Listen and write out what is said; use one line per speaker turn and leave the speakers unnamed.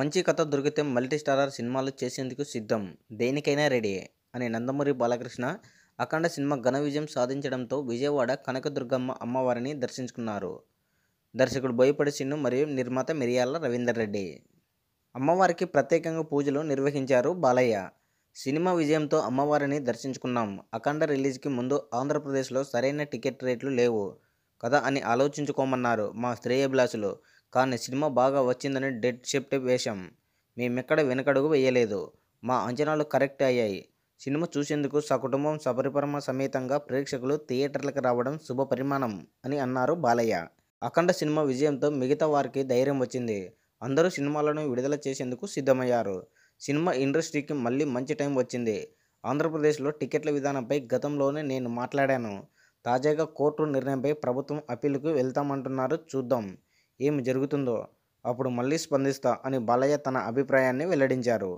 మంచి కథ దొరికితే మల్టీ స్టారర్ సినిమాలు చేసేందుకు సిద్ధం దేనికైనా రెడీ అనే నందమూరి బాలకృష్ణ అఖండ సినిమా ఘన విజయం సాధించడంతో విజయవాడ కనకదుర్గమ్మ అమ్మవారిని దర్శించుకున్నారు దర్శకుడు బోయపడి సిన్ను మరియు నిర్మాత మిరియాల రవీందర్ రెడ్డి అమ్మవారికి ప్రత్యేకంగా పూజలు నిర్వహించారు బాలయ్య సినిమా విజయంతో అమ్మవారిని దర్శించుకున్నాం అఖండ రిలీజ్కి ముందు ఆంధ్రప్రదేశ్లో సరైన టికెట్ రేట్లు లేవు కదా అని ఆలోచించుకోమన్నారు మా శ్రేయభిలాషులు కానీ సినిమా బాగా వచ్చిందని డెడ్ షిఫ్ట్ వేశాం మేమెక్కడ వెనకడుగు వేయలేదు మా అంచనాలు కరెక్ట్ అయ్యాయి సినిమా చూసేందుకు సకుటుంబం సపరిపరమ సమేతంగా ప్రేక్షకులు థియేటర్లకు రావడం శుభపరిమాణం అని అన్నారు బాలయ్య అఖండ సినిమా విజయంతో మిగతా వారికి ధైర్యం వచ్చింది అందరూ సినిమాలను విడుదల చేసేందుకు సిద్ధమయ్యారు సినిమా ఇండస్ట్రీకి మళ్ళీ మంచి టైం వచ్చింది ఆంధ్రప్రదేశ్లో టికెట్ల విధానంపై గతంలోనే నేను మాట్లాడాను తాజాగా కోర్టు నిర్ణయంపై ప్రభుత్వం అప్పీలుకు వెళ్తామంటున్నారు చూద్దాం ఏమి జరుగుతుందో అప్పుడు మళ్ళీ స్పందిస్తా అని బాలయ్య తన అభిప్రాయాన్ని వెల్లడించారు